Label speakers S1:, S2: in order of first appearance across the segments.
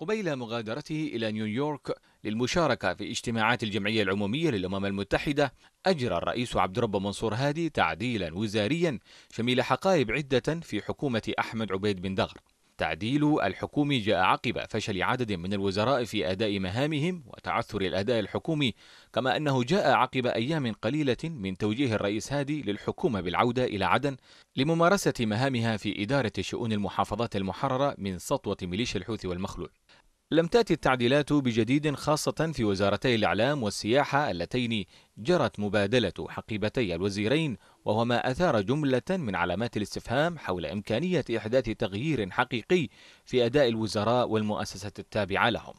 S1: قبيل مغادرته إلى نيويورك للمشاركة في اجتماعات الجمعية العمومية للأمم المتحدة أجرى الرئيس عبد الرب منصور هادي تعديلا وزاريا شمل حقائب عدة في حكومة أحمد عبيد بن دغر تعديل الحكومي جاء عقب فشل عدد من الوزراء في أداء مهامهم وتعثر الأداء الحكومي كما أنه جاء عقب أيام قليلة من توجيه الرئيس هادي للحكومة بالعودة إلى عدن لممارسة مهامها في إدارة شؤون المحافظات المحررة من سطوة ميليشيا الحوثي والمخلوع لم تأتي التعديلات بجديد خاصة في وزارتي الإعلام والسياحة اللتين جرت مبادلة حقيبتي الوزيرين وهو ما أثار جملة من علامات الاستفهام حول إمكانية إحداث تغيير حقيقي في أداء الوزراء والمؤسسات التابعة لهم.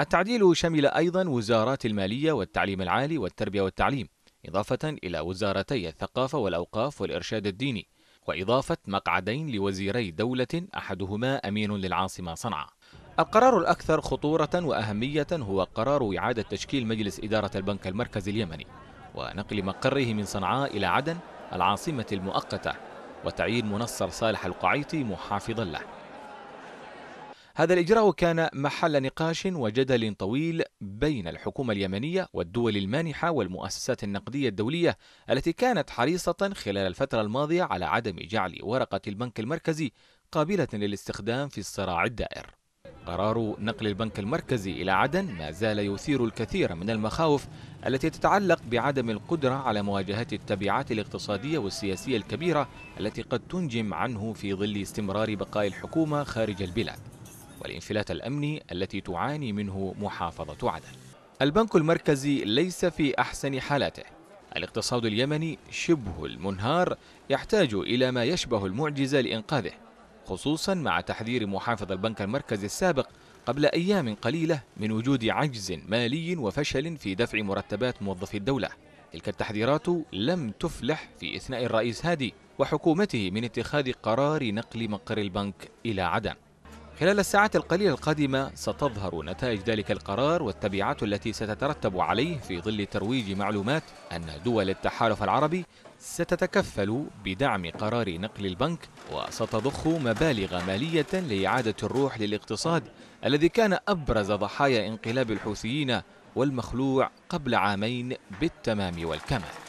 S1: التعديل شمل أيضا وزارات المالية والتعليم العالي والتربية والتعليم، إضافة إلى وزارتي الثقافة والأوقاف والإرشاد الديني، وإضافة مقعدين لوزيري دولة أحدهما أمين للعاصمة صنعاء. القرار الأكثر خطورة وأهمية هو قرار إعادة تشكيل مجلس إدارة البنك المركزي اليمني ونقل مقره من صنعاء إلى عدن العاصمة المؤقتة وتعيين منصر صالح القعيطي محافظا له هذا الإجراء كان محل نقاش وجدل طويل بين الحكومة اليمنية والدول المانحة والمؤسسات النقدية الدولية التي كانت حريصة خلال الفترة الماضية على عدم جعل ورقة البنك المركزي قابلة للاستخدام في الصراع الدائر قرار نقل البنك المركزي إلى عدن ما زال يثير الكثير من المخاوف التي تتعلق بعدم القدرة على مواجهة التبعات الاقتصادية والسياسية الكبيرة التي قد تنجم عنه في ظل استمرار بقاء الحكومة خارج البلاد والانفلات الأمني التي تعاني منه محافظة عدن البنك المركزي ليس في أحسن حالاته الاقتصاد اليمني شبه المنهار يحتاج إلى ما يشبه المعجزة لإنقاذه خصوصا مع تحذير محافظ البنك المركزي السابق قبل أيام قليلة من وجود عجز مالي وفشل في دفع مرتبات موظفي الدولة تلك التحذيرات لم تفلح في إثناء الرئيس هادي وحكومته من اتخاذ قرار نقل مقر البنك إلى عدن خلال الساعات القليلة القادمة ستظهر نتائج ذلك القرار والتبعات التي ستترتب عليه في ظل ترويج معلومات أن دول التحالف العربي ستتكفل بدعم قرار نقل البنك وستضخ مبالغ مالية لإعادة الروح للاقتصاد الذي كان أبرز ضحايا انقلاب الحوثيين والمخلوع قبل عامين بالتمام والكمال